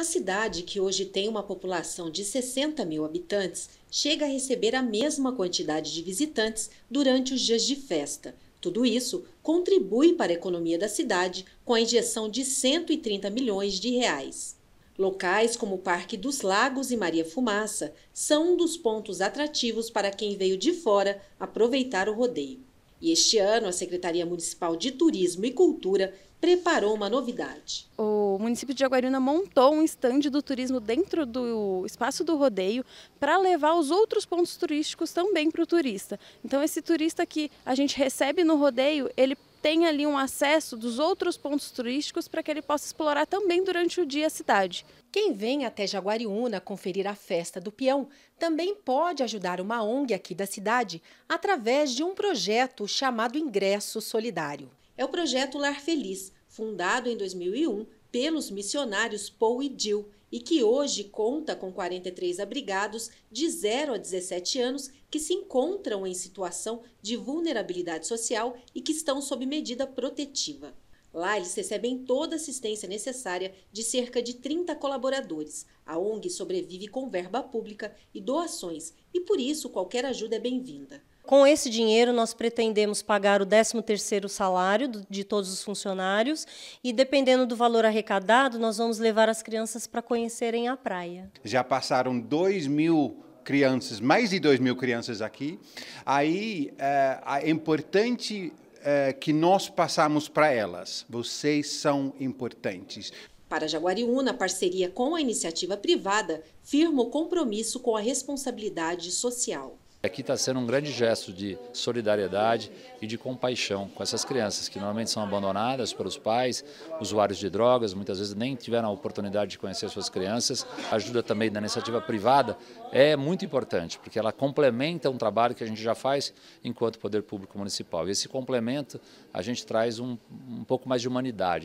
A cidade, que hoje tem uma população de 60 mil habitantes, chega a receber a mesma quantidade de visitantes durante os dias de festa. Tudo isso contribui para a economia da cidade com a injeção de 130 milhões de reais. Locais como o Parque dos Lagos e Maria Fumaça são um dos pontos atrativos para quem veio de fora aproveitar o rodeio. E este ano, a Secretaria Municipal de Turismo e Cultura preparou uma novidade. O município de Jaguariúna montou um estande do turismo dentro do espaço do rodeio para levar os outros pontos turísticos também para o turista. Então esse turista que a gente recebe no rodeio, ele tem ali um acesso dos outros pontos turísticos para que ele possa explorar também durante o dia a cidade. Quem vem até Jaguariúna conferir a festa do peão também pode ajudar uma ONG aqui da cidade através de um projeto chamado Ingresso Solidário. É o projeto Lar Feliz, fundado em 2001 pelos missionários Paul e Jill e que hoje conta com 43 abrigados de 0 a 17 anos que se encontram em situação de vulnerabilidade social e que estão sob medida protetiva. Lá eles recebem toda a assistência necessária de cerca de 30 colaboradores. A ONG sobrevive com verba pública e doações e por isso qualquer ajuda é bem-vinda. Com esse dinheiro, nós pretendemos pagar o 13º salário de todos os funcionários e, dependendo do valor arrecadado, nós vamos levar as crianças para conhecerem a praia. Já passaram 2 mil crianças, mais de 2 mil crianças aqui. Aí é, é importante é, que nós passamos para elas. Vocês são importantes. Para Jaguariúna, a parceria com a iniciativa privada firma o compromisso com a responsabilidade social. Aqui é está sendo um grande gesto de solidariedade e de compaixão com essas crianças que normalmente são abandonadas pelos pais, usuários de drogas, muitas vezes nem tiveram a oportunidade de conhecer suas crianças. A ajuda também da iniciativa privada é muito importante, porque ela complementa um trabalho que a gente já faz enquanto poder público municipal. E esse complemento a gente traz um, um pouco mais de humanidade.